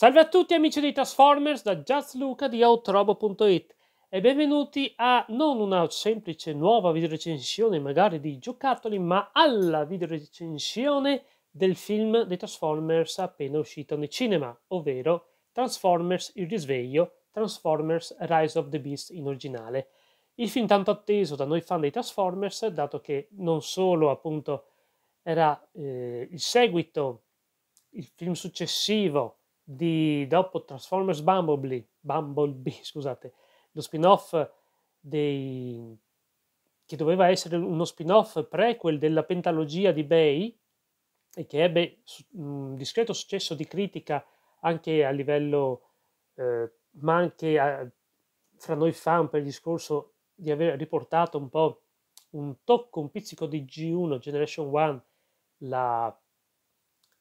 Salve a tutti amici dei Transformers da JustLuca di Outrobo.it e benvenuti a non una semplice nuova videorecensione magari di giocattoli ma alla videorecensione del film dei Transformers appena uscito nei cinema, ovvero Transformers Il risveglio, Transformers Rise of the Beast in originale. Il film tanto atteso da noi fan dei Transformers, dato che non solo appunto era eh, il seguito, il film successivo di dopo Transformers Bumblebee, Bumblebee scusate, lo spin-off dei, che doveva essere uno spin-off prequel della pentalogia di Bay e che ebbe un discreto successo di critica anche a livello, eh, ma anche a, fra noi fan per il discorso di aver riportato un po' un tocco, un pizzico di G1, Generation 1, la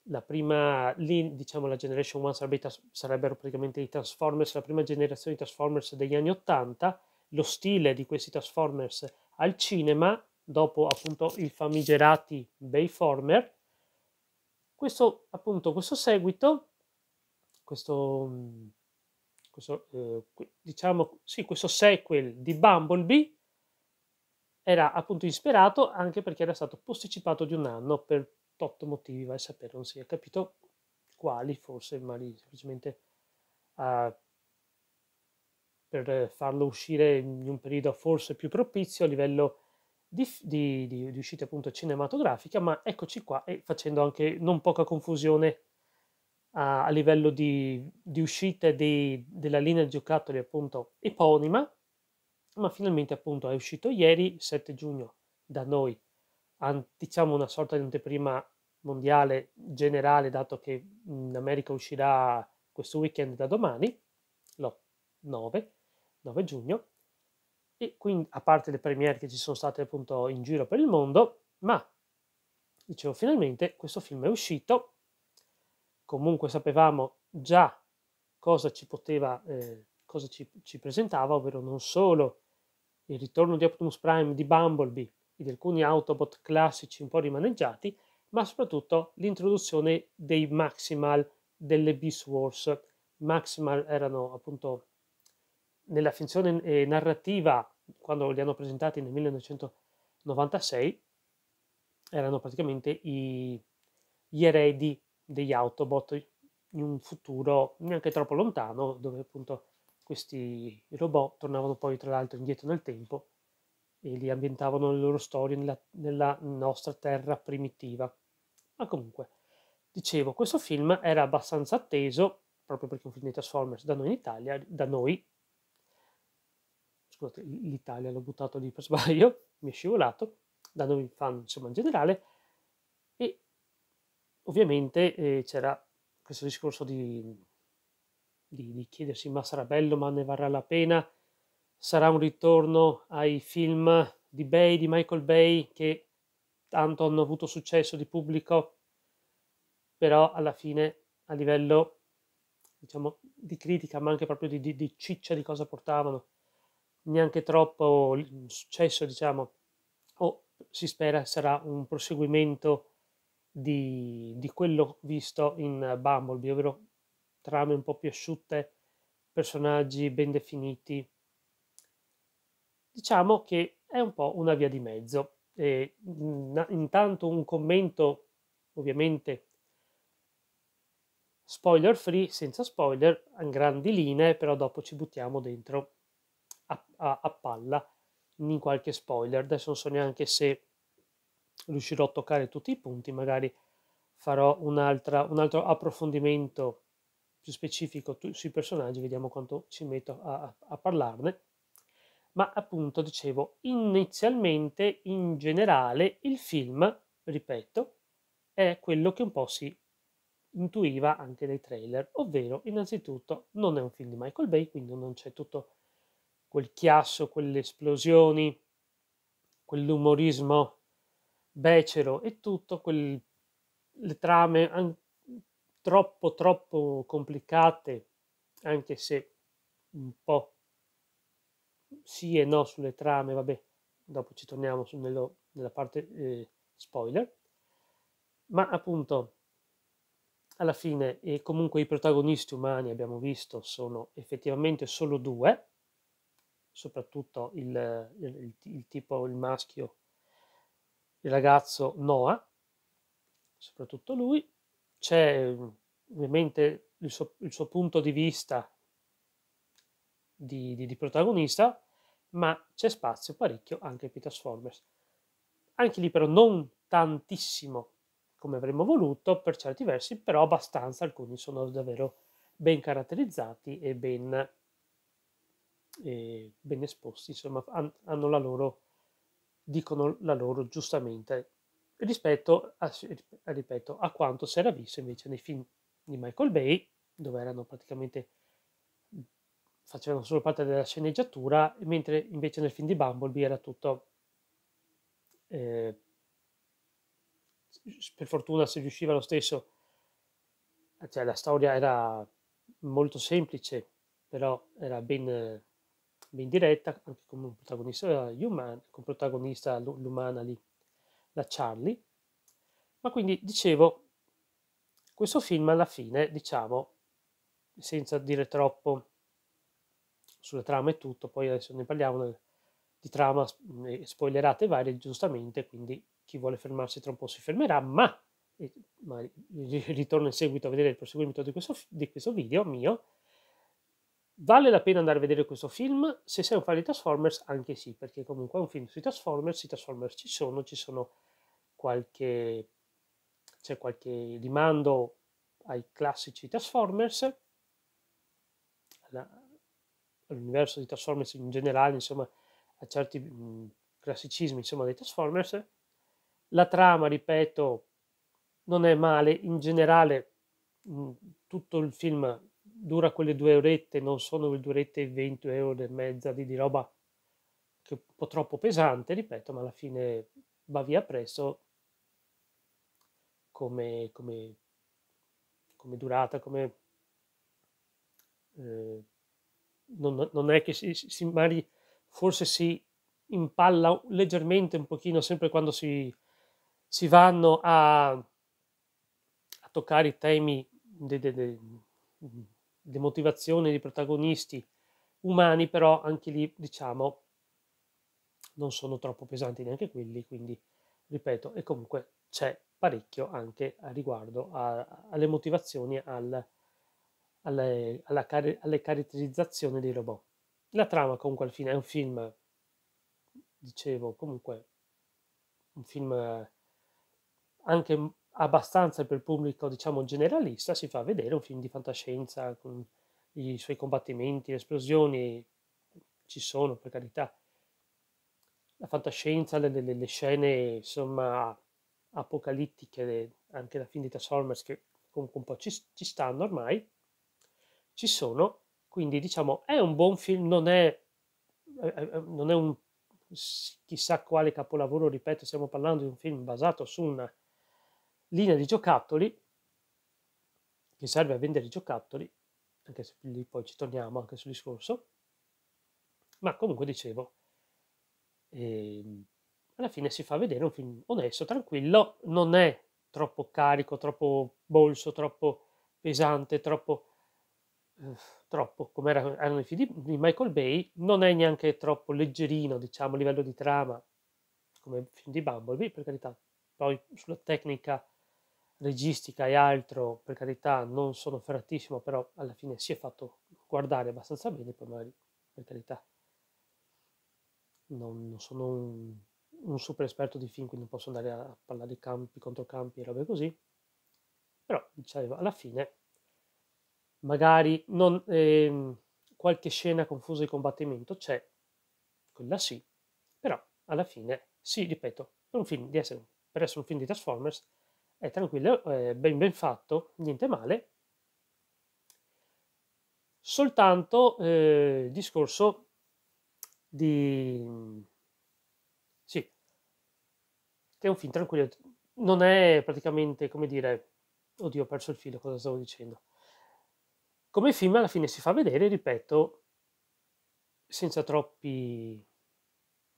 la prima, lì diciamo la Generation 1 sarebbe, sarebbero praticamente i Transformers, la prima generazione di Transformers degli anni 80, lo stile di questi Transformers al cinema, dopo appunto i famigerati Bayformer, questo appunto, questo seguito, questo, mm, questo eh, diciamo, sì, questo sequel di Bumblebee era appunto ispirato anche perché era stato posticipato di un anno per tot motivi, vai a sapere, non si è capito quali, forse magari semplicemente uh, per farlo uscire in un periodo forse più propizio a livello di, di, di, di uscita appunto cinematografica, ma eccoci qua e facendo anche non poca confusione a, a livello di, di uscita della linea di giocattoli appunto eponima, ma finalmente appunto è uscito ieri, 7 giugno, da noi diciamo una sorta di anteprima mondiale generale, dato che in America uscirà questo weekend da domani, lo 9, 9 giugno, e quindi a parte le premiere che ci sono state appunto in giro per il mondo, ma dicevo finalmente questo film è uscito, comunque sapevamo già cosa ci poteva, eh, cosa ci, ci presentava, ovvero non solo il ritorno di Optimus Prime di Bumblebee, di alcuni Autobot classici un po' rimaneggiati, ma soprattutto l'introduzione dei Maximal delle Beast Wars. Maximal erano appunto nella finzione eh, narrativa, quando li hanno presentati nel 1996, erano praticamente i, gli eredi degli Autobot in un futuro neanche troppo lontano, dove appunto questi robot tornavano poi tra l'altro indietro nel tempo e li ambientavano le loro storie nella, nella nostra terra primitiva. Ma comunque, dicevo, questo film era abbastanza atteso, proprio perché è un film di Transformers da noi in Italia, da noi, scusate, l'Italia l'ho buttato lì per sbaglio, mi è scivolato, da noi fan insomma in generale, e ovviamente eh, c'era questo discorso di, di, di chiedersi ma sarà bello, ma ne varrà la pena, sarà un ritorno ai film di Bay, di Michael Bay, che tanto hanno avuto successo di pubblico, però alla fine a livello diciamo di critica, ma anche proprio di, di, di ciccia di cosa portavano, neanche troppo successo, diciamo, o si spera sarà un proseguimento di, di quello visto in Bumblebee, ovvero trame un po' più asciutte, personaggi ben definiti, diciamo che è un po' una via di mezzo. E, mhmm, intanto un commento, ovviamente spoiler free, senza spoiler, a grandi linee, però dopo ci buttiamo dentro a, a, a palla in qualche spoiler. Adesso non so neanche se riuscirò a toccare tutti i punti, magari farò un altro approfondimento più specifico tu, sui personaggi, vediamo quanto ci metto a, a parlarne ma appunto dicevo, inizialmente in generale il film, ripeto, è quello che un po' si intuiva anche dai trailer, ovvero innanzitutto non è un film di Michael Bay, quindi non c'è tutto quel chiasso, quelle esplosioni, quell'umorismo becero e tutto, quel, le trame an- troppo troppo complicate, anche se un po' sì e no sulle trame, vabbè, dopo ci torniamo su, nello, nella parte eh, spoiler, ma appunto alla fine e comunque i protagonisti umani abbiamo visto sono effettivamente solo due, soprattutto il, il, il tipo, il maschio, il ragazzo Noah, soprattutto lui, c'è ovviamente il suo, il suo punto di vista di, di, di protagonista, ma c'è spazio parecchio anche per i Transformers. Anche lì però non tantissimo come avremmo voluto per certi versi, però abbastanza, alcuni sono davvero ben caratterizzati e ben, eh, ben esposti, insomma hanno la loro, dicono la loro giustamente rispetto a, ripeto, a quanto si era visto invece nei film di Michael Bay, dove erano praticamente facevano solo parte della sceneggiatura, mentre invece nel film di Bumblebee era tutto... Eh, per fortuna si riusciva lo stesso, cioè la storia era molto semplice, però era ben, ben diretta, anche con un protagonista, eh, umano, con protagonista l'umana lì, la Charlie. Ma quindi dicevo, questo film alla fine, diciamo, senza dire troppo, sulla trama e tutto, poi adesso ne parliamo eh, di trama mm, spoilerate varie, giustamente, quindi chi vuole fermarsi tra un po' si fermerà, ma, ma ritorno in seguito a vedere il proseguimento di questo, di questo video mio, Vale la pena andare a vedere questo film? Se sei un fan di Transformers, anche sì, perché comunque è un film sui Transformers, i Transformers ci sono, ci sono qualche, c'è qualche rimando ai classici Transformers, all'universo di Transformers in generale, insomma, a certi mhmm, classicismi insomma, dei Transformers. La trama, ripeto, non è male, in generale mhmm, tutto il film dura quelle due orette, non sono le due orette e 20 euro e mezza di, di roba che è un po' troppo pesante, ripeto, ma alla fine va via presto come, come, come durata, come... Eh, non, non è che si, si, magari forse si impalla leggermente un pochino sempre quando si, si vanno a, a, toccare i temi delle motivazione di protagonisti umani, però anche lì diciamo non sono troppo pesanti neanche quelli, quindi ripeto, e comunque c'è parecchio anche a riguardo a, alle motivazioni al alle, eh, car- alle caratterizzazioni dei robot. La trama comunque al fine è un film, dicevo, comunque un film anche abbastanza per il pubblico, diciamo, generalista, si fa vedere un film di fantascienza con i suoi combattimenti, le esplosioni, ci sono per carità. La fantascienza, le, le, le scene insomma apocalittiche, anche da film di Transformers che comunque un po' ci, ci stanno ormai, ci sono, quindi diciamo è un buon film, non è, eh, eh, eh, non è un chissà quale capolavoro, ripeto, stiamo parlando di un film basato su una linea di giocattoli che serve a vendere i giocattoli, anche se lì poi ci torniamo anche sul discorso, ma comunque dicevo, eh, alla fine si fa vedere un film onesto, tranquillo, non è troppo carico, troppo bolso, troppo pesante, troppo troppo come erano i film di Michael Bay, non è neanche troppo leggerino, diciamo, a livello di trama, come il film di Bumblebee, per carità. Poi sulla tecnica registica e altro, per carità, non sono ferratissimo, però alla fine si è fatto guardare abbastanza bene, poi magari, per carità, non, non sono un, un, super esperto di film, quindi non posso andare a parlare di campi, contro campi e robe così, però, diciamo, alla fine magari non, ehm, qualche scena confusa di combattimento c'è, quella sì, però alla fine, sì, ripeto, per, un film di essere, per essere un film di Transformers è tranquillo, è ben ben fatto, niente male, soltanto eh, il discorso di... sì, che è un film tranquillo, non è praticamente, come dire, oddio ho perso il filo, cosa stavo dicendo? come film alla fine si fa vedere, ripeto, senza troppi,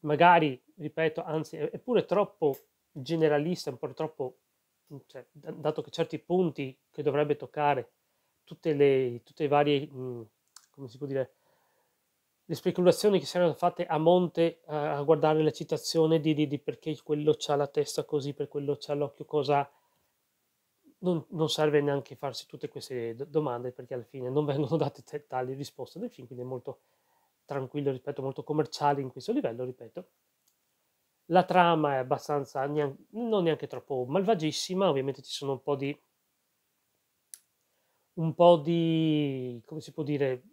magari, ripeto, anzi, è pure troppo generalista, un po' troppo, cioè, dato che certi punti che dovrebbe toccare, tutte le, tutte le varie, mh, come si può dire, le speculazioni che si erano fatte a monte a, a guardare la citazione di, di, di perché quello ha la testa così, per quello c'ha l'occhio cosa non, non, serve neanche farsi tutte queste domande perché alla fine non vengono date t- tali risposte nel film, quindi è molto tranquillo, ripeto, molto commerciale in questo livello, ripeto. La trama è abbastanza, neanche, non neanche troppo malvagissima, ovviamente ci sono un po' di, un po' di, come si può dire,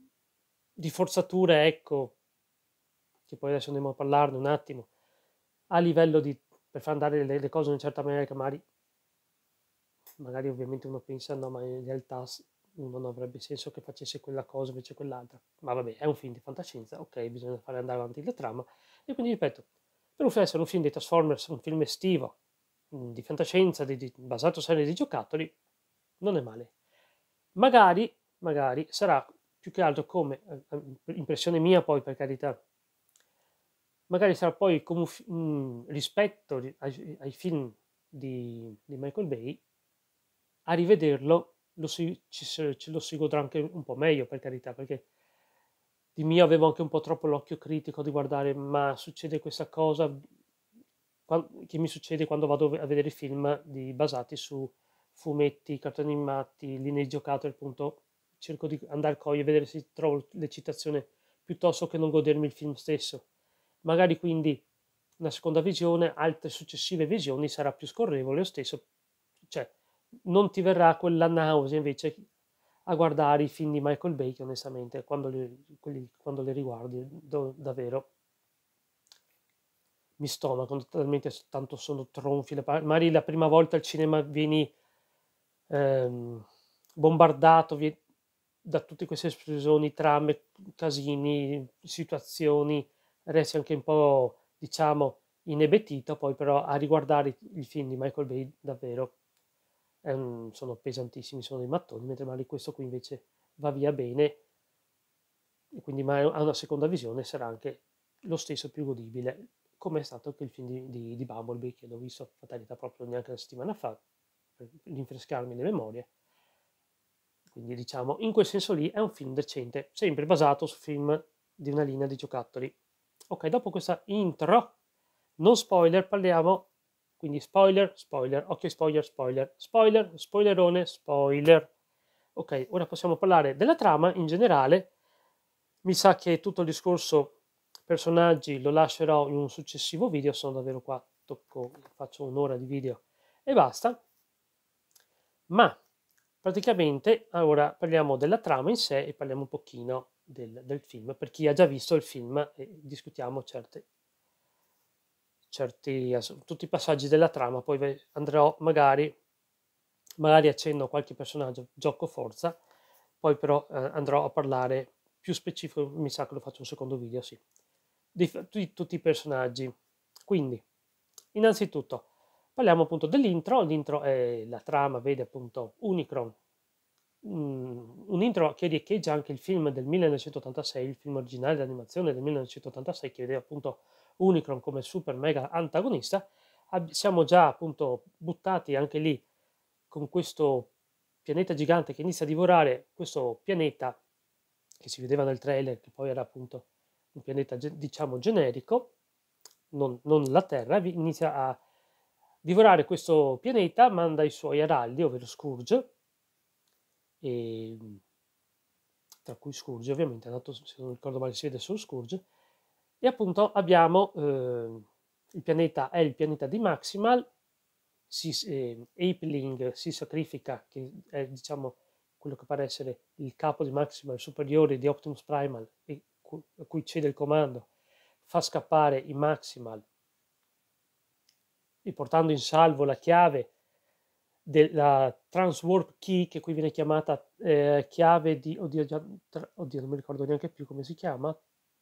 di forzature, ecco, che poi adesso andiamo a parlarne un attimo, a livello di, per far andare le, le cose in una certa maniera che magari magari ovviamente uno pensa no, ma in realtà non avrebbe senso che facesse quella cosa invece quell'altra, ma vabbè, è un film di fantascienza, ok, bisogna fare andare avanti la trama, e quindi ripeto, per un essere un film di Transformers, un film estivo, mm, di fantascienza, di, di, basato su serie di giocattoli, non è male. Magari, magari sarà più che altro come, eh, eh, impressione mia poi per carità, magari sarà poi come, mh, mm, rispetto ai, ai film di, di Michael Bay, a rivederlo lo si, ci, ce lo si godrà anche un po' meglio, per carità, perché di mio avevo anche un po' troppo l'occhio critico di guardare, ma succede questa cosa che mi succede quando vado a vedere film di, basati su fumetti, cartoni animati, linee di giocattoli, appunto, cerco di andare al coglio e vedere se trovo le citazioni piuttosto che non godermi il film stesso. Magari quindi una seconda visione, altre successive visioni sarà più scorrevole lo stesso, cioè non ti verrà quella nausea invece a guardare i film di Michael Bay che onestamente quando li, quelli, quando li riguardi do, davvero mi stomaco totalmente tanto sono tronfi magari la prima volta al cinema vieni ehm, bombardato vieni, da tutte queste esplosioni trame, casini situazioni resti anche un po' diciamo inebetito poi però a riguardare i film di Michael Bay davvero um, sono pesantissimi, sono dei mattoni, mentre magari questo qui invece va via bene e quindi a una seconda visione sarà anche lo stesso più godibile, come è stato anche il film di, di, di Bumblebee che l'ho visto a fatalità proprio neanche una settimana fa, per rinfrescarmi le memorie. Quindi diciamo, in quel senso lì è un film decente, sempre basato su film di una linea di giocattoli. Ok, dopo questa intro, non spoiler, parliamo quindi spoiler, spoiler, occhio spoiler, spoiler, spoiler, spoilerone, spoiler. Ok, ora possiamo parlare della trama in generale. Mi sa che tutto il discorso personaggi lo lascerò in un successivo video, sono davvero qua, tocco, faccio un'ora di video e basta. Ma praticamente ora parliamo della trama in sé e parliamo un pochino del, del film, per chi ha già visto il film e eh, discutiamo certe certi, tutti i passaggi della trama, poi andrò magari, magari accenno a qualche personaggio, gioco forza, poi però eh, andrò a parlare più specifico, mi sa che lo faccio un secondo video, sì, di, di tutti i personaggi. Quindi, innanzitutto, parliamo appunto dell'intro, l'intro è la trama, vede appunto Unicron, mhmm, un intro che riecheggia anche il film del 1986, il film originale d'animazione del 1986 che vede appunto Unicron come super mega antagonista, siamo già appunto buttati anche lì con questo pianeta gigante che inizia a divorare questo pianeta che si vedeva nel trailer, che poi era appunto un pianeta diciamo generico, non, non la Terra, inizia a divorare questo pianeta, manda i suoi araldi, ovvero Scourge, e ehm, tra cui Scourge ovviamente, dato se non ricordo male si vede solo Scourge, e appunto abbiamo eh, il pianeta è il pianeta di Maximal, si, eh, Apeling si sacrifica, che è diciamo quello che pare essere il capo di Maximal superiore di Optimus Primal e cu a cui cede il comando, fa scappare i Maximal riportando in salvo la chiave della Transwarp Key, che qui viene chiamata eh, chiave di... Oddio, già, tra, oddio, non mi ricordo neanche più come si chiama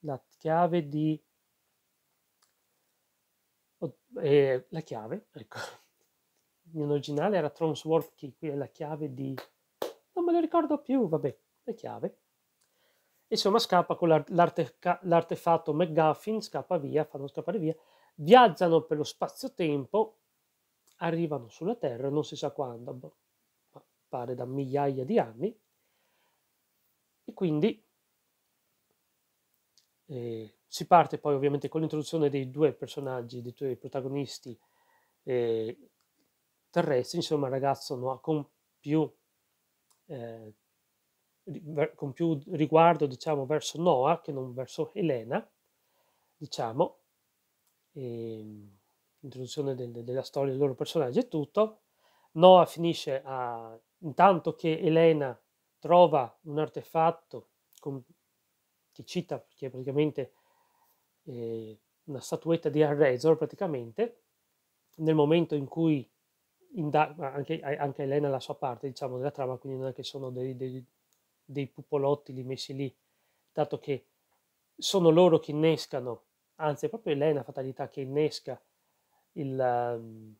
la chiave di... Eh, la chiave, ecco, in originale era Tromsworth Key, qui è la chiave di... non me lo ricordo più, vabbè, la chiave. Insomma scappa con l'arte, l'artefatto McGuffin, scappa via, fanno scappare via, viaggiano per lo spazio-tempo, arrivano sulla Terra, non si sa quando, boh, ma pare da migliaia di anni, e quindi eh, si parte poi ovviamente con l'introduzione dei due personaggi, dei due protagonisti eh, terrestri, insomma il ragazzo no, con, più, eh, con più riguardo diciamo, verso Noah che non verso Elena, diciamo, ehm, l'introduzione del, della storia del loro personaggio e tutto. Noah finisce a, intanto che Elena trova un artefatto con, che cita, che è praticamente eh, una statuetta di Arrezor, praticamente, nel momento in cui indaga, anche, anche Elena la sua parte, diciamo, della trama, quindi non è che sono dei, dei, dei pupolotti lì messi lì, dato che sono loro che innescano, anzi è proprio Elena Fatalità che innesca il... Um,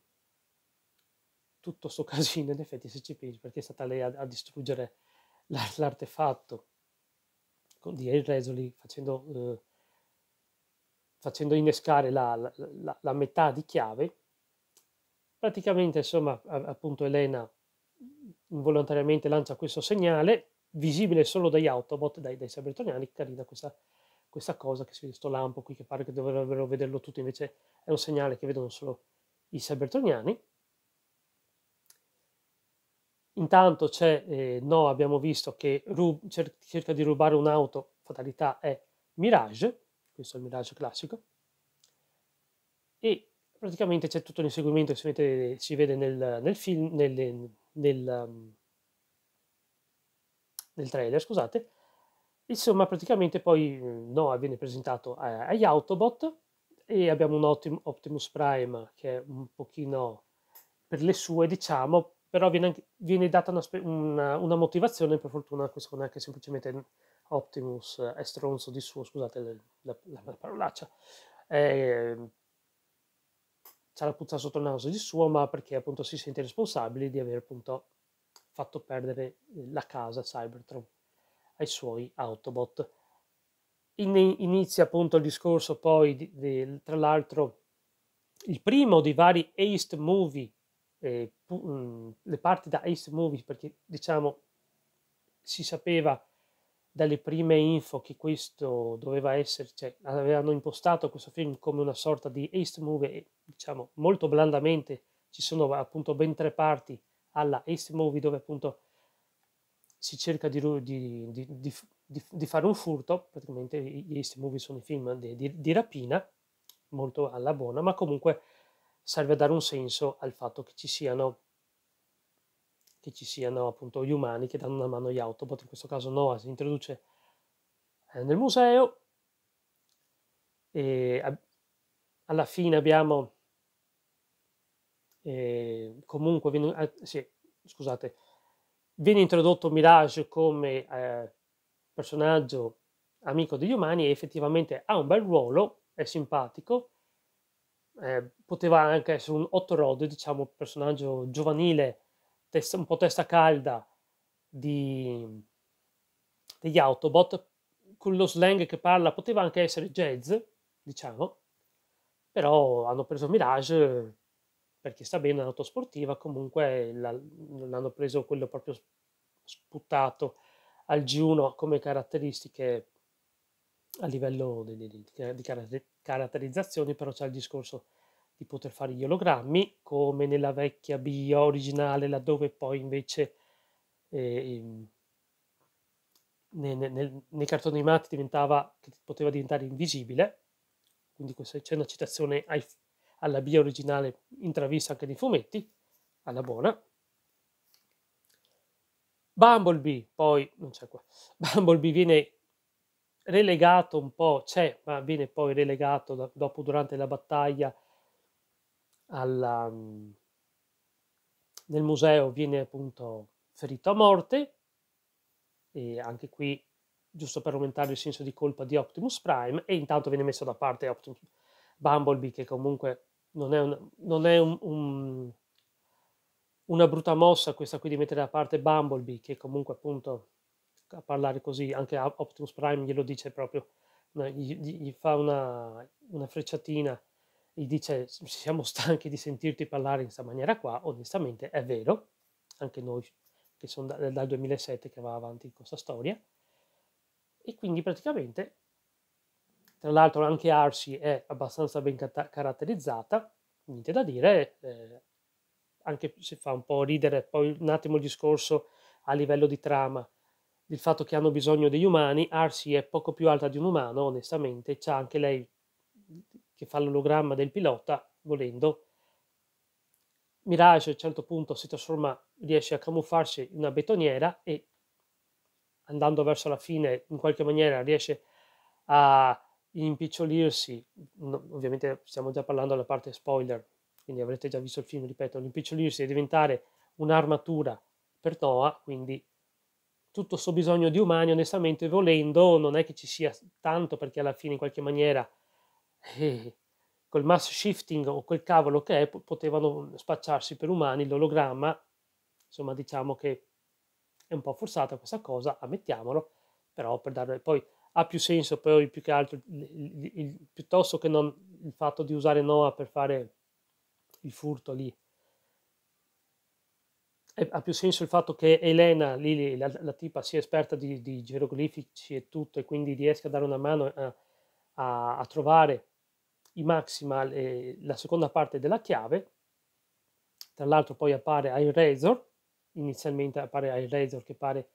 tutto sto casino, in effetti se ci pensi, perché è stata lei a, a distruggere l'artefatto con Diel Resoli facendo, eh, facendo innescare la, la, la, la, metà di chiave. Praticamente, insomma, a, appunto Elena involontariamente lancia questo segnale, visibile solo dagli Autobot, dai, dai cybertroniani, carina questa, questa cosa che si vede questo lampo qui che pare che dovrebbero vederlo tutti, invece è un segnale che vedono solo i cybertroniani. Intanto c'è eh, no, abbiamo visto che rub- cer- cerca di rubare un'auto, fatalità è Mirage, questo è il Mirage classico, e praticamente c'è tutto l'inseguimento che si vede, si vede nel, nel, film, nel, nel, um, nel trailer, scusate. Insomma, praticamente poi mm, Noah viene presentato eh, agli Autobot e abbiamo un Optim- Optimus Prime che è un pochino per le sue, diciamo, però viene, anche, viene data una, una, una, motivazione, per fortuna questo non è che semplicemente Optimus è stronzo di suo, scusate la, la, la parolaccia, eh, c'è la puzza sotto il naso di suo, ma perché appunto si sente responsabile di aver appunto fatto perdere la casa Cybertron ai suoi Autobot. In, inizia appunto il discorso poi, di, di, tra l'altro, il primo dei vari Ace Movie eh, pu- mhmm, le parti da Ace Movies, perché diciamo si sapeva dalle prime info che questo doveva essere, cioè avevano impostato questo film come una sorta di Ace Movie e diciamo molto blandamente ci sono appunto ben tre parti alla Ace Movie dove appunto si cerca di, di, di, di fare un furto, praticamente gli Ace Movie sono i film di, rapina, molto alla buona, ma comunque serve a dare un senso al fatto che ci siano, che ci siano appunto gli umani che danno una mano agli autobot, in questo caso Noah eh, si introduce eh, nel museo e alla fine abbiamo eh, comunque viene, eh, sì, scusate, viene introdotto Mirage come eh, personaggio amico degli umani e effettivamente ha un bel ruolo, è simpatico, eh, poteva anche essere un hot Rod, diciamo, personaggio giovanile, testa, un po' testa calda di, degli Autobot, con lo slang che parla, poteva anche essere jazz, diciamo, però hanno preso Mirage perché sta bene in autosportiva, comunque la, non hanno preso quello proprio sputtato al G1 come caratteristiche a livello di, di, di, di, caratterizzazioni, però c'è il discorso di poter fare gli ologrammi, come nella vecchia bio originale, laddove poi invece eh, nei, nei, nei cartoni animati diventava, poteva diventare invisibile, quindi questa, c'è una citazione ai, alla bio originale intravista anche nei fumetti, alla buona. Bumblebee, poi non c'è qua, Bumblebee viene relegato un po', c'è, ma viene poi relegato da, dopo, durante la battaglia, alla, um, nel museo viene appunto ferito a morte, e anche qui giusto per aumentare il senso di colpa di Optimus Prime, e intanto viene messo da parte Optimus Bumblebee, che comunque non è, un, non è un, un, una brutta mossa questa qui di mettere da parte Bumblebee, che comunque appunto a parlare così, anche Optimus Prime glielo dice proprio, gli, gli fa una, una frecciatina, gli dice siamo stanchi di sentirti parlare in questa maniera qua, onestamente è vero, anche noi che sono da, dal 2007 che va avanti con questa storia, e quindi praticamente, tra l'altro anche Arsi è abbastanza ben cat- caratterizzata, niente da dire, eh, anche se fa un po' ridere poi un attimo il discorso a livello di trama, il fatto che hanno bisogno degli umani, Arsi è poco più alta di un umano, onestamente, c'ha anche lei che fa l'ologramma del pilota, volendo. Mirage a un certo punto si trasforma, riesce a camuffarsi in una betoniera e andando verso la fine in qualche maniera riesce a impicciolirsi, no, ovviamente stiamo già parlando della parte spoiler, quindi avrete già visto il film, ripeto, l'impicciolirsi e diventare un'armatura per Noah, quindi tutto questo bisogno di umani, onestamente volendo, non è che ci sia tanto perché alla fine in qualche maniera eh, col mass shifting o quel cavolo che è potevano spacciarsi per umani l'ologramma, insomma diciamo che è un po' forzata questa cosa, ammettiamolo, però per dare poi ha più senso poi più che altro il, il, il, piuttosto che non il fatto di usare Noah per fare il furto lì ha più senso il fatto che Elena, lì, la, la, tipa, sia esperta di, di, geroglifici e tutto, e quindi riesca a dare una mano a, a, a trovare i Maxima, e la seconda parte della chiave. Tra l'altro poi appare a Razor, inizialmente appare a Razor che pare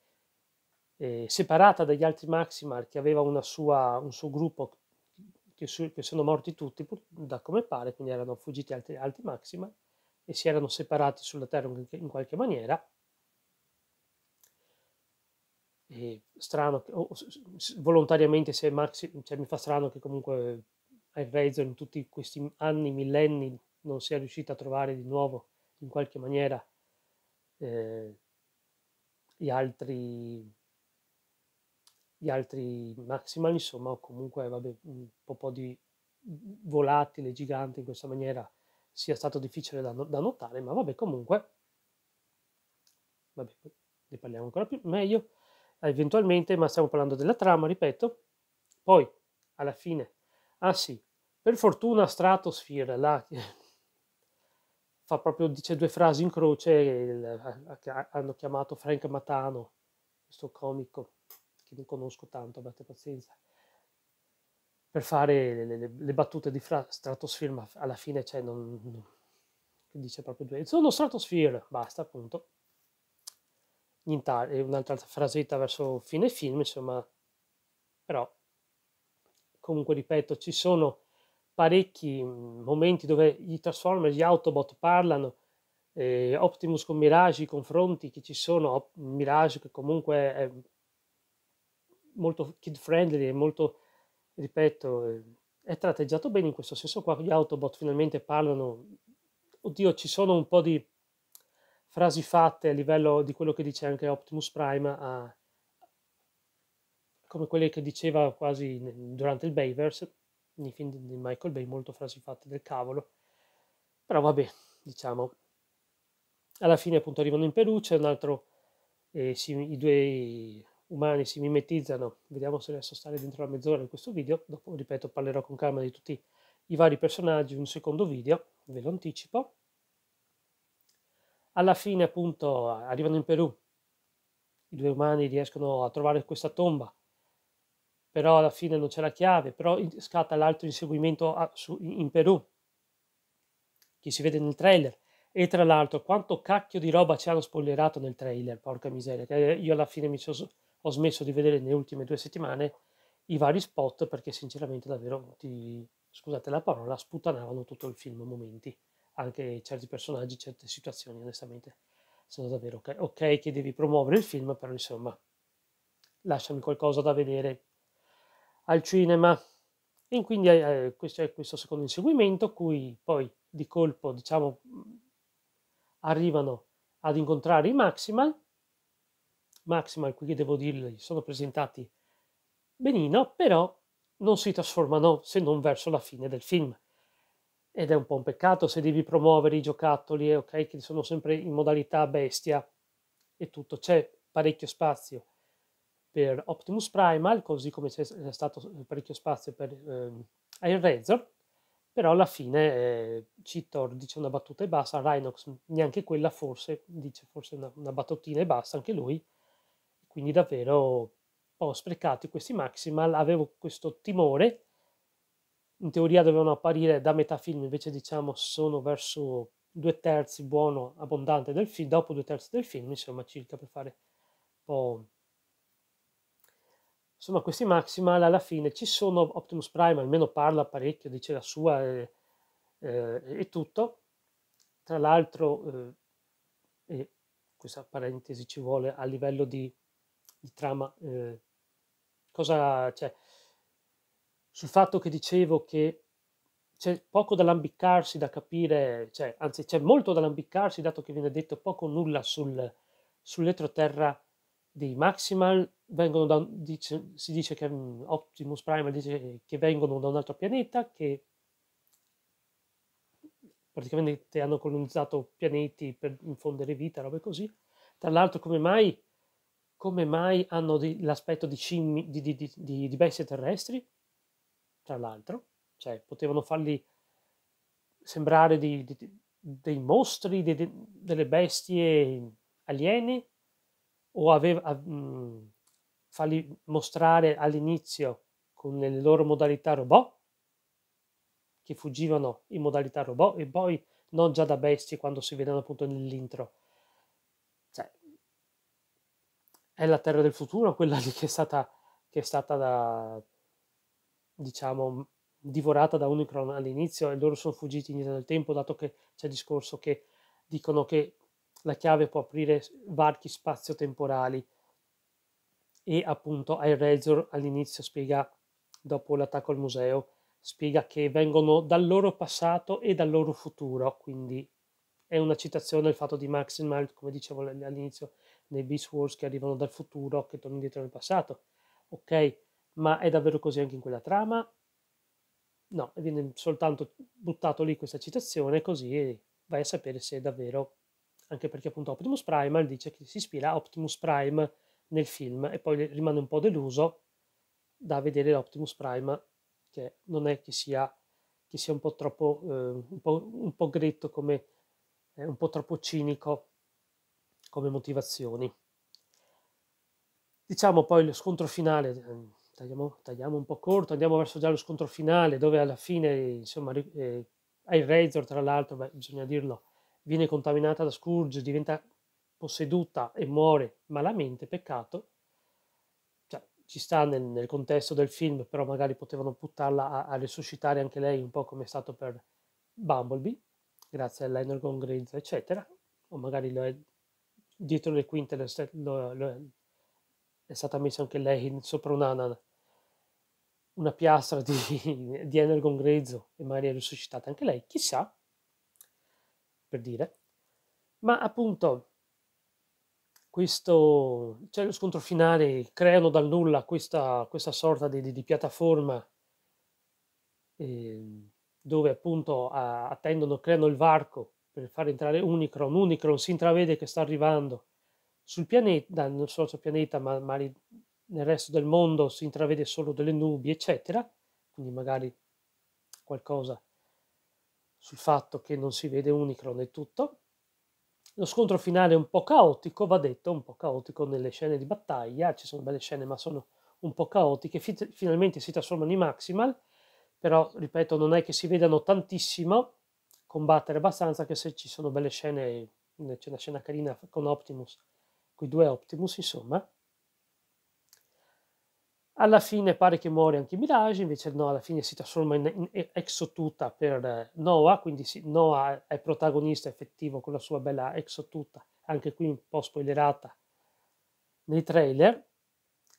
eh, separata dagli altri maximal che aveva una sua, un suo gruppo che, su, che sono morti tutti, da come pare, quindi erano fuggiti altri, altri maximal e si erano separati sulla Terra in qualche maniera. E strano, che, oh, volontariamente, se Marx, cioè, mi fa strano che comunque Hellraiser in tutti questi anni, millenni, non sia riuscito a trovare di nuovo in qualche maniera eh, gli altri gli altri maximal insomma o comunque vabbè, un po di mm, volatile gigante in questa maniera sia stato difficile da, da notare, ma vabbè comunque, vabbè, ne parliamo ancora più, meglio eventualmente, ma stiamo parlando della trama, ripeto, poi alla fine, ah sì, per fortuna Stratosphere, la, fa proprio, dice due frasi in croce, il, hanno chiamato Frank Matano, questo comico che non conosco tanto, abbiate pazienza, per fare le, le, le battute di fra, Stratosphere, ma alla fine cioè, non, non, dice proprio due. Sono Stratosphere, basta, appunto. Nient'altro, un'altra frasetta verso fine film, insomma, però comunque ripeto, ci sono parecchi mm, momenti dove i Transformers, gli Autobot parlano, eh, Optimus con Mirage, i confronti che ci sono, Mirage che comunque è molto kid friendly, è molto ripeto, è tratteggiato bene in questo senso qua, gli Autobot finalmente parlano, oddio ci sono un po' di frasi fatte a livello di quello che dice anche Optimus Prime, a, come quelle che diceva quasi durante il Bayverse, nei film di Michael Bay, molto frasi fatte del cavolo, però vabbè, diciamo, alla fine appunto arrivano in Perù, c'è un altro, eh, si, i due umani si mimetizzano, vediamo se riesco a stare dentro la mezz'ora di questo video, dopo ripeto parlerò con calma di tutti i vari personaggi in un secondo video, ve lo anticipo. Alla fine appunto arrivano in Perù, i due umani riescono a trovare questa tomba, però alla fine non c'è la chiave, però scatta l'altro inseguimento a, su, in Perù, che si vede nel trailer. E tra l'altro quanto cacchio di roba ci hanno spoilerato nel trailer, porca miseria, che io alla fine mi sono ho smesso di vedere nelle ultime due settimane i vari spot perché sinceramente davvero ti, scusate la parola, sputtanavano tutto il film a momenti, anche certi personaggi, certe situazioni onestamente. Sono davvero ok, ok che devi promuovere il film, però insomma lasciami qualcosa da vedere al cinema. E quindi eh, eh questo è questo secondo inseguimento, cui poi di colpo, diciamo, arrivano ad incontrare i Maximal Maximal, qui devo dirgli, sono presentati benino, però non si trasformano se non verso la fine del film. Ed è un po' un peccato se devi promuovere i giocattoli, eh, ok, che sono sempre in modalità bestia e tutto, c'è parecchio spazio per Optimus Primal, così come c'è eh, stato eh, parecchio spazio per ehm, Iron Razor, però alla fine eh, Cheetor dice una battuta e basta, Rhinox neanche quella forse, dice forse una, una battutina e basta anche lui, quindi davvero ho sprecato questi maximal, avevo questo timore, in teoria dovevano apparire da metà film, invece diciamo sono verso due terzi buono, abbondante del film, dopo due terzi del film, insomma circa per fare un po'... Insomma questi maximal alla fine ci sono, Optimus Prime almeno parla parecchio, dice la sua e, eh, eh, tutto. Tra l'altro, eh, questa parentesi ci vuole a livello di il trama. Eh, cosa cioè, sul fatto che dicevo che c'è poco da lambiccarsi, da capire, cioè, anzi c'è molto da lambiccarsi dato che viene detto poco o nulla sul, sull'etroterra dei Maximal, da, dice, si dice che mm, Optimus Prime dice che vengono da un altro pianeta, che praticamente hanno colonizzato pianeti per infondere vita, robe così. Tra l'altro come mai come mai hanno l'aspetto di, cimmi, di, di, di, bestie terrestri, tra l'altro, cioè potevano farli sembrare dei mostri, delle bestie alieni, o aveva, a, mh, mm, farli mostrare all'inizio con le loro modalità robot, che fuggivano in modalità robot, e poi non già da bestie quando si vedono appunto nell'intro è la Terra del futuro, quella lì che è stata, che è stata da, diciamo, divorata da Unicron all'inizio e loro sono fuggiti indietro nel tempo, dato che c'è il discorso che dicono che la chiave può aprire varchi spazio-temporali e appunto Hellraiser all'inizio spiega, dopo l'attacco al museo, spiega che vengono dal loro passato e dal loro futuro, quindi è una citazione il fatto di Max e Mild, come dicevo all'inizio, nei Beast Wars che arrivano dal futuro, che tornano indietro nel passato. Ok, ma è davvero così anche in quella trama? No, viene soltanto buttato lì questa citazione così vai a sapere se è davvero, anche perché appunto Optimus Prime dice che si ispira a Optimus Prime nel film e poi rimane un po' deluso da vedere Optimus Prime che non è che sia, che sia un po' troppo, eh, un, po', un po' gretto come è un po' troppo cinico come motivazioni. Diciamo poi lo scontro finale, ehm, tagliamo, tagliamo un po' corto, andiamo verso già lo scontro finale dove alla fine, insomma, eh, Air Razor tra l'altro, beh, bisogna dirlo, viene contaminata da Scourge, diventa posseduta e muore malamente, peccato. Cioè, ci sta nel, nel, contesto del film, però magari potevano buttarla a, a, resuscitare anche lei un po' come è stato per Bumblebee grazie all'Enor con Grizz, eccetera, o magari lo è, dietro le quinte lo è, lo, lo è, è, stata messa anche lei sopra un'anana, una piastra di, di Enor Grezzo e magari è risuscitata anche lei, chissà, per dire. Ma appunto, questo, c'è lo scontro finale, creano dal nulla questa, questa sorta di, di, di piattaforma. Eh, dove appunto attendono, creano il varco per far entrare Unicron. Unicron si intravede che sta arrivando sul pianeta, non solo sul pianeta, ma magari nel resto del mondo si intravede solo delle nubi, eccetera. Quindi magari qualcosa sul fatto che non si vede Unicron e tutto. Lo scontro finale è un po' caotico, va detto, un po' caotico nelle scene di battaglia, ci sono belle scene ma sono un po' caotiche, finalmente si trasformano in Maximal, però ripeto non è che si vedano tantissimo combattere abbastanza che se ci sono belle scene eh, c'è una scena carina con Optimus con i due Optimus insomma alla fine pare che muore anche Mirage invece no alla fine si trasforma in, in exotuta per eh, Noah quindi si, Noah è protagonista effettivo con la sua bella exotuta anche qui un po' spoilerata nei trailer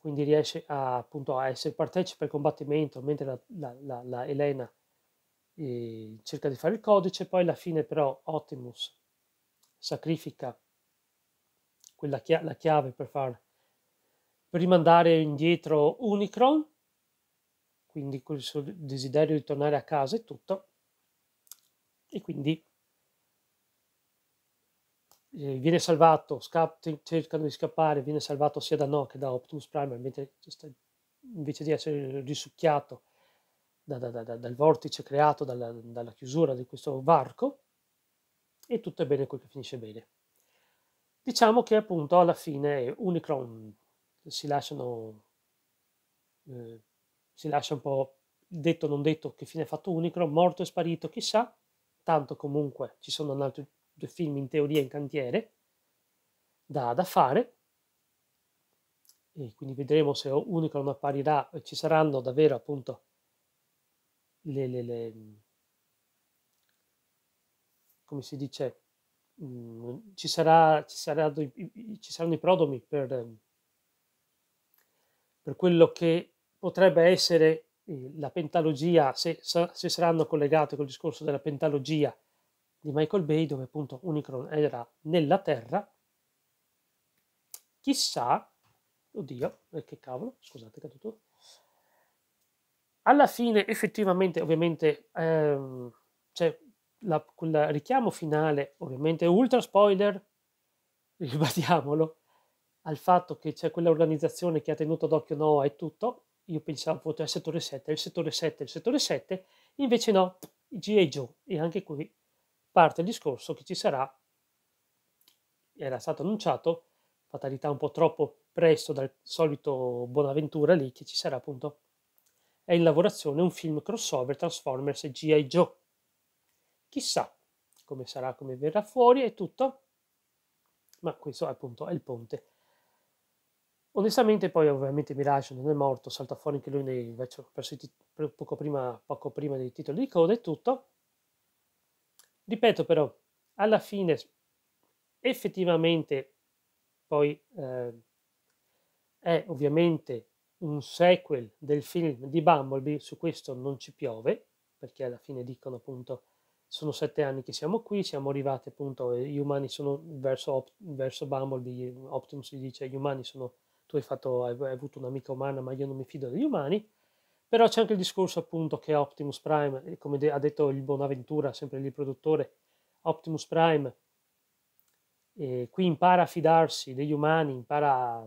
quindi riesce a, appunto, a essere partecipe al combattimento mentre la, la, la, la Elena eh, cerca di fare il codice, poi alla fine però Optimus sacrifica quella chia- la chiave per far per rimandare indietro Unicron, quindi col suo desiderio di tornare a casa e tutto, e quindi eh, viene salvato, scappa, cercano di scappare, viene salvato sia da No che da Optimus Prime, mentre, invece di essere risucchiato da, da, da, dal vortice creato dalla, dalla, chiusura di questo varco, e tutto è bene quel che finisce bene. Diciamo che appunto alla fine Unicron si lasciano, eh, si lascia un po' detto non detto che fine ha fatto Unicron, morto e sparito, chissà, tanto comunque ci sono altri due film in teoria in cantiere da, da fare, e quindi vedremo se Unica non apparirà, ci saranno davvero appunto le, le, le come si dice, mh, mm, ci, sarà, ci, sarà, ci saranno i prodomi per, per quello che potrebbe essere eh, la pentalogia, se, se saranno collegate col discorso della pentalogia di Michael Bay dove appunto Unicron era nella Terra. Chissà, oddio, eh, che cavolo, scusate, è caduto. Alla fine effettivamente, ovviamente, ehm, c'è la, quel richiamo finale, ovviamente ultra spoiler, ribadiamolo, al fatto che c'è quell'organizzazione che ha tenuto d'occhio Noah e tutto, io pensavo potesse essere il settore 7, il settore 7, il settore 7, invece no, G.A. Joe, e anche qui parte il discorso che ci sarà, era stato annunciato, fatalità un po' troppo presto dal solito Bonaventura lì, che ci sarà appunto, è in lavorazione un film crossover Transformers e G.I. Joe. Chissà come sarà, come verrà fuori e tutto, ma questo appunto è il ponte. Onestamente poi ovviamente Mirage non è morto, salta fuori anche lui nei, verso, poco, prima, poco prima dei titoli di coda e tutto, Ripeto però, alla fine effettivamente poi eh, è ovviamente un sequel del film di Bumblebee, su questo non ci piove, perché alla fine dicono appunto sono sette anni che siamo qui, siamo arrivati appunto, gli umani sono verso, verso Bumblebee, Optimus gli dice gli umani sono, tu hai, fatto, hai avuto un'amica umana ma io non mi fido degli umani, però c'è anche il discorso appunto che Optimus Prime, come ha detto il Bonaventura, sempre lì il produttore, Optimus Prime eh, qui impara a fidarsi degli umani, impara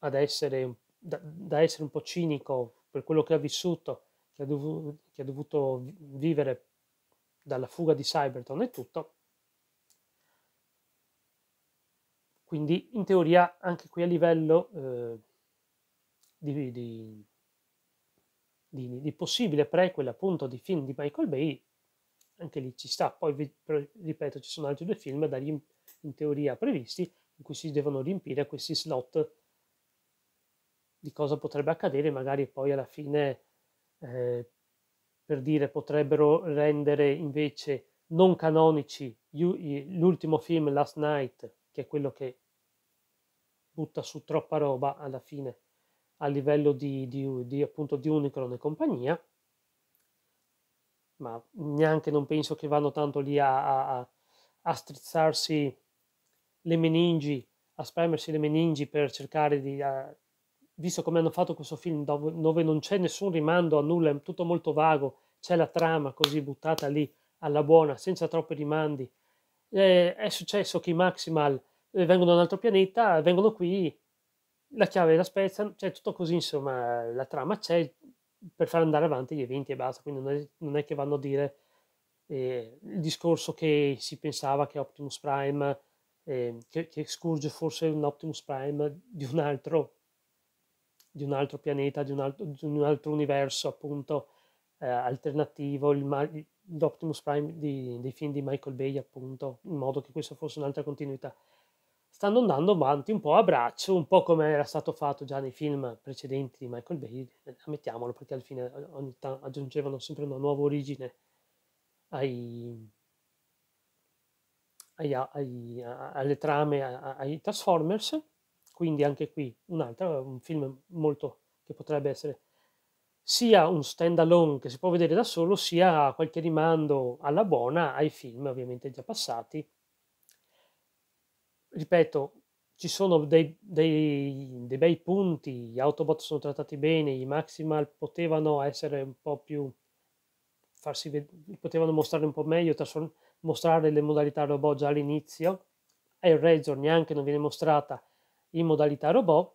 ad essere, da, da, essere un po' cinico per quello che ha vissuto, che ha, dovuto, che ha dovuto vivere dalla fuga di Cybertron e tutto. Quindi in teoria anche qui a livello eh, di, di di, di possibile prequel appunto di film di Michael Bay, anche lì ci sta. Poi, ripeto, ci sono altri due film da in, in teoria previsti in cui si devono riempire questi slot di cosa potrebbe accadere, magari poi alla fine, eh, per dire, potrebbero rendere invece non canonici l'ultimo film Last Night, che è quello che butta su troppa roba alla fine a livello di, di, di, appunto di Unicron e compagnia, ma neanche non penso che vanno tanto lì a, a, a strizzarsi le meningi, a spremersi le meningi per cercare di... A, visto come hanno fatto questo film dove, dove non c'è nessun rimando a nulla, è tutto molto vago, c'è la trama così buttata lì alla buona, senza troppi rimandi. Eh, è successo che i Maximal eh, vengono da un altro pianeta, vengono qui, la chiave della Spezia, cioè tutto così, insomma, la trama c'è per far andare avanti gli eventi e basta, quindi non è, non è che vanno a dire eh, il discorso che si pensava che Optimus Prime, eh, che, che Scourge fosse un Optimus Prime di un altro, di un altro pianeta, di un altro, di un altro universo appunto eh, alternativo, l'Optimus Prime di, dei film di Michael Bay appunto, in modo che questa fosse un'altra continuità stanno andando avanti un po' a braccio, un po' come era stato fatto già nei film precedenti di Michael Bay, eh, ammettiamolo, perché alla fine eh, ogni tanto aggiungevano sempre una nuova origine ai, ai, ai, alle trame, ai Transformers, quindi anche qui un altro, un film molto che potrebbe essere sia un stand alone che si può vedere da solo, sia qualche rimando alla buona ai film ovviamente già passati, ripeto, ci sono dei, dei, dei, bei punti, gli Autobot sono trattati bene, i Maximal potevano essere un po' più, farsi ved- potevano mostrare un po' meglio, trasform- mostrare le modalità robot già all'inizio, e il Razor neanche non viene mostrata in modalità robot,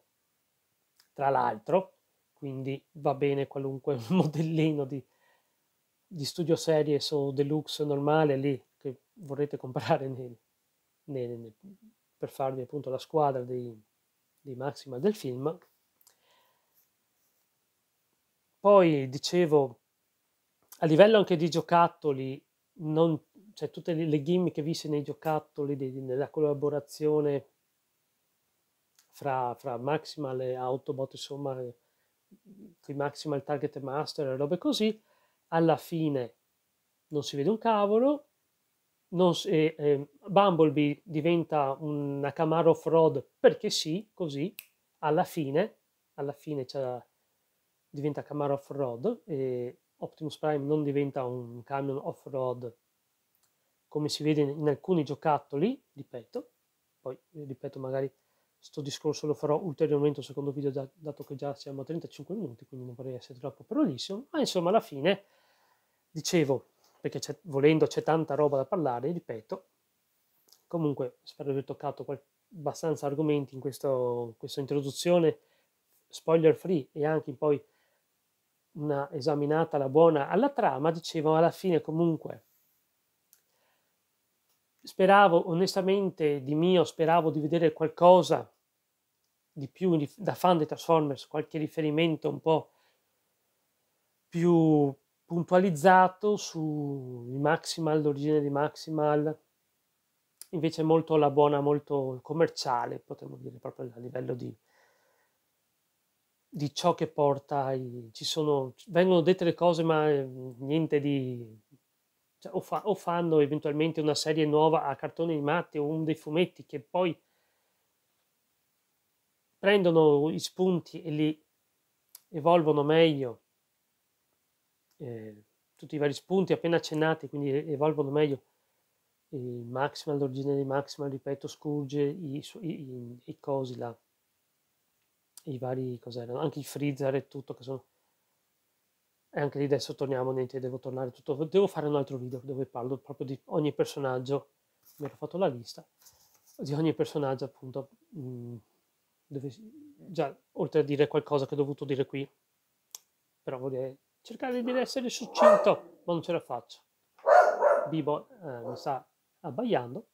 tra l'altro, quindi va bene qualunque modellino di, di studio series o deluxe normale lì che vorrete comprare nel, nel, nel per farvi appunto la squadra di, dei massima del film. Poi dicevo, a livello anche di giocattoli, non, cioè tutte le, le gimmick viste nei giocattoli, di, nella collaborazione fra, fra Maximal e Autobot, insomma, qui Maximal, Target Master e robe così, alla fine non si vede un cavolo, non, eh, eh, Bumblebee diventa una Camaro Fraud perché sì, così, alla fine, alla fine diventa Camaro Off-Road e Optimus Prime non diventa un camion off-road come si vede in alcuni giocattoli, ripeto, poi eh, ripeto magari questo discorso lo farò ulteriormente un secondo video da, dato che già siamo a 35 minuti, quindi non vorrei essere troppo prolissimo, ma insomma alla fine, dicevo, perché volendo c'è tanta roba da parlare, ripeto. Comunque spero di aver toccato qual- abbastanza argomenti in questo, questa introduzione spoiler free e anche poi una esaminata alla buona alla trama, dicevo alla fine comunque speravo onestamente di mio, speravo di vedere qualcosa di più da fan dei Transformers, qualche riferimento un po' più puntualizzato su Maximal, l'origine di Maximal, invece molto la buona, molto commerciale, potremmo dire proprio a livello di, di ciò che porta, ai, ci sono, vengono dette le cose ma eh, niente di... Cioè, o, fa, o fanno eventualmente una serie nuova a cartoni animati o un dei fumetti che poi prendono i spunti e li evolvono meglio eh, tutti i vari spunti appena accennati, quindi evolvono meglio il maximal, l'origine di maximal, ripeto, scourge, i, i, i cosi là, i vari cos'erano, anche i freezer e tutto che sono... E anche lì adesso torniamo, niente, devo tornare tutto, devo fare un altro video dove parlo proprio di ogni personaggio, mi ero fatto la lista, di ogni personaggio appunto, mh, mm, dove, già oltre a dire qualcosa che ho dovuto dire qui, però vorrei cercare di essere succinto, ma non ce la faccio. Bibo eh, mi sta abbaiando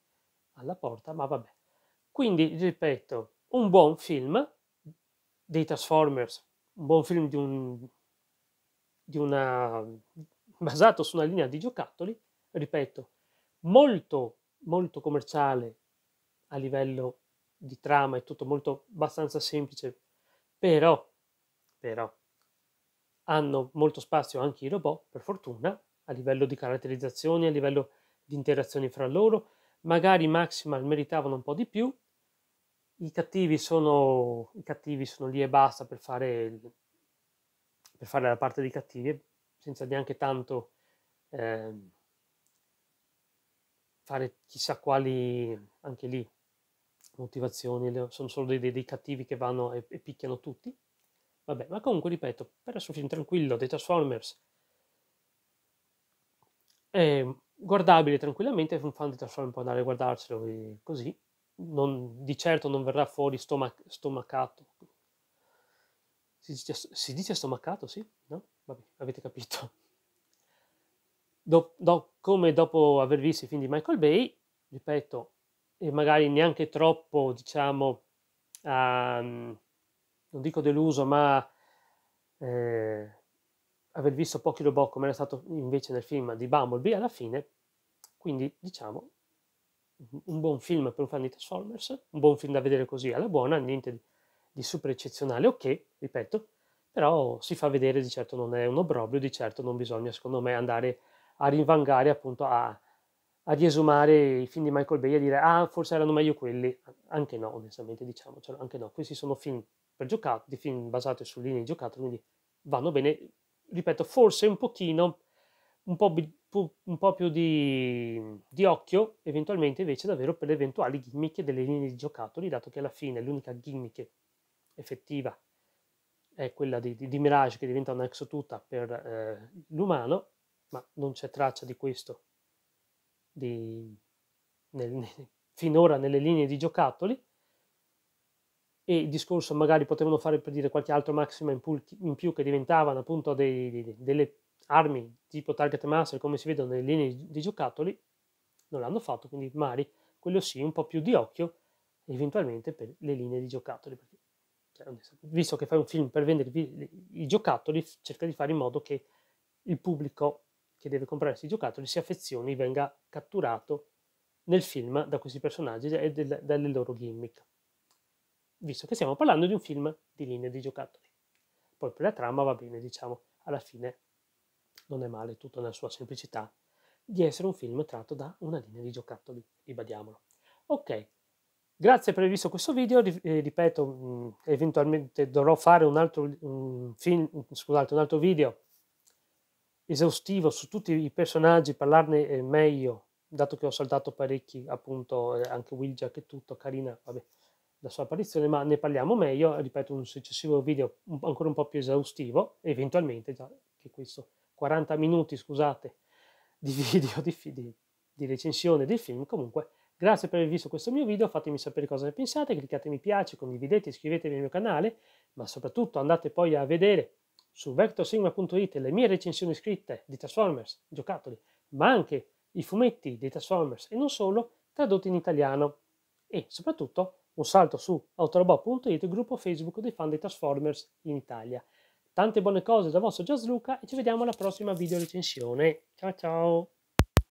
alla porta, ma vabbè. Quindi, ripeto, un buon film dei Transformers, un buon film di un, di una, basato su una linea di giocattoli, ripeto, molto, molto commerciale a livello di trama e tutto molto abbastanza semplice, però, però, hanno molto spazio anche i robot, per fortuna, a livello di caratterizzazioni, a livello di interazioni fra loro. Magari i Maximal meritavano un po' di più. I cattivi sono, i cattivi sono lì e basta per fare, il, per fare la parte dei cattivi, senza neanche tanto eh, fare chissà quali, anche lì, motivazioni. Sono solo dei, dei cattivi che vanno e, e picchiano tutti Vabbè, ma comunque ripeto, per essere un film tranquillo dei Transformers, è guardabile tranquillamente, un fan di Transformers può andare a guardarselo così, non, di certo non verrà fuori stomac- stomacato. Si dice, si dice, stomacato, sì? No? Vabbè, avete capito. Do, do, come dopo aver visto i film di Michael Bay, ripeto, e magari neanche troppo, diciamo, um, non dico deluso, ma eh, aver visto pochi robot come era stato invece nel film di Bumblebee alla fine, quindi diciamo un buon film per un fan di Transformers, un buon film da vedere così alla buona, niente di, di super eccezionale, ok, ripeto, però si fa vedere, di certo non è un obbrobrio, di certo non bisogna secondo me andare a rinvangare appunto a, a riesumare i film di Michael Bay e dire ah forse erano meglio quelli, anche no onestamente diciamocelo, anche no, questi sono film per giocattoli, di film basati su linee di giocattoli, quindi vanno bene, ripeto, forse un pochino, un po', un po più di, di, occhio, eventualmente invece davvero per le eventuali gimmick delle linee di giocattoli, dato che alla fine l'unica gimmick effettiva è quella di, di, di Mirage che diventa una exotutta per eh, l'umano, ma non c'è traccia di questo di, nel, nel, finora nelle linee di giocattoli e il discorso magari potevano fare per dire qualche altro maxima in, pul- in più che diventavano appunto dei, dei, delle armi tipo target master come si vedono nelle linee di giocattoli, non l'hanno fatto, quindi Mari quello sì, un po' più di occhio eventualmente per le linee di giocattoli. Cioè, visto che fai un film per vendere i giocattoli, cerca di fare in modo che il pubblico che deve comprare questi giocattoli si affezioni, venga catturato nel film da questi personaggi e dalle loro gimmick visto che stiamo parlando di un film di linee di giocattoli. Poi per la trama va bene, diciamo, alla fine non è male tutto nella sua semplicità di essere un film tratto da una linea di giocattoli, ribadiamolo. Ok, grazie per aver visto questo video, eh, ripeto, eventualmente dovrò fare un altro, un film, scusate, un altro video esaustivo su tutti i personaggi, parlarne eh, meglio, dato che ho saltato parecchi, appunto, eh, anche Will Jack e tutto, carina, vabbè la sua apparizione, ma ne parliamo meglio, ripeto, un successivo video ancora un po' più esaustivo, eventualmente, già che questo 40 minuti, scusate, di video, di, di, di recensione del film, comunque Grazie per aver visto questo mio video, fatemi sapere cosa ne pensate, cliccate mi piace, condividete, iscrivetevi al mio canale, ma soprattutto andate poi a vedere su vectorsigma.it le mie recensioni scritte di Transformers, giocattoli, ma anche i fumetti dei Transformers e non solo, tradotti in italiano. E soprattutto un salto su autoroba.it, gruppo Facebook dei fan dei Transformers in Italia. Tante buone cose da vostro Jazzluca e ci vediamo alla prossima video recensione. Ciao ciao!